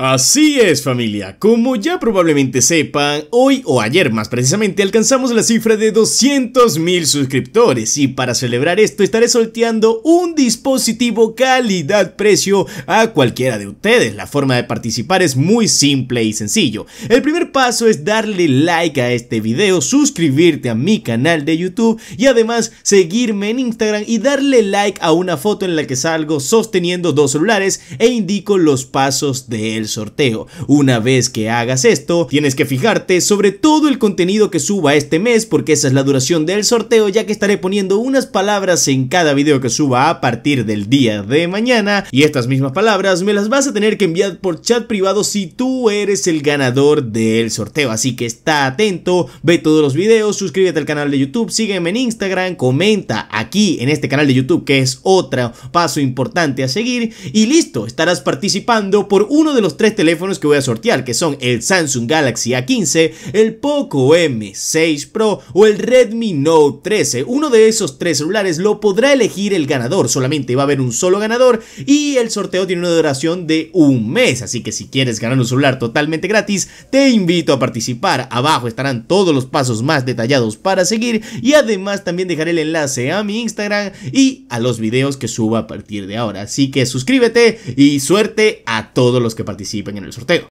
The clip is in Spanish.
Así es familia, como ya probablemente sepan, hoy o ayer más precisamente alcanzamos la cifra de 200 mil suscriptores y para celebrar esto estaré sorteando un dispositivo calidad-precio a cualquiera de ustedes. La forma de participar es muy simple y sencillo. El primer paso es darle like a este video, suscribirte a mi canal de YouTube y además seguirme en Instagram y darle like a una foto en la que salgo sosteniendo dos celulares e indico los pasos de él sorteo. Una vez que hagas esto, tienes que fijarte sobre todo el contenido que suba este mes porque esa es la duración del sorteo ya que estaré poniendo unas palabras en cada video que suba a partir del día de mañana y estas mismas palabras me las vas a tener que enviar por chat privado si tú eres el ganador del sorteo, así que está atento, ve todos los videos, suscríbete al canal de YouTube, sígueme en Instagram, comenta aquí en este canal de YouTube que es otro paso importante a seguir y listo, estarás participando por uno de los tres teléfonos que voy a sortear, que son el Samsung Galaxy A15, el Poco M6 Pro o el Redmi Note 13. Uno de esos tres celulares lo podrá elegir el ganador, solamente va a haber un solo ganador y el sorteo tiene una duración de un mes, así que si quieres ganar un celular totalmente gratis, te invito a participar. Abajo estarán todos los pasos más detallados para seguir y además también dejaré el enlace a mi Instagram y a los videos que subo a partir de ahora. Así que suscríbete y suerte a todos los que participen en el sorteo.